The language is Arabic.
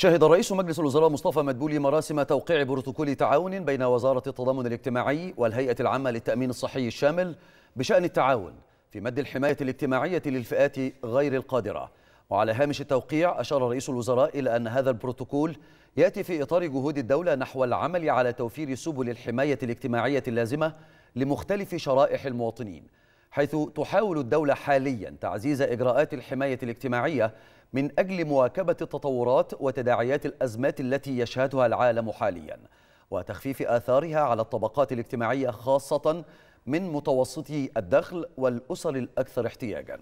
شهد رئيس مجلس الوزراء مصطفى مدبولي مراسم توقيع بروتوكول تعاون بين وزارة التضامن الاجتماعي والهيئة العامة للتأمين الصحي الشامل بشأن التعاون في مد الحماية الاجتماعية للفئات غير القادرة وعلى هامش التوقيع أشار رئيس الوزراء إلى أن هذا البروتوكول يأتي في إطار جهود الدولة نحو العمل على توفير سبل الحماية الاجتماعية اللازمة لمختلف شرائح المواطنين حيث تحاول الدولة حاليا تعزيز إجراءات الحماية الاجتماعية من أجل مواكبة التطورات وتداعيات الأزمات التي يشهدها العالم حاليا وتخفيف آثارها على الطبقات الاجتماعية خاصة من متوسطي الدخل والأسر الأكثر احتياجاً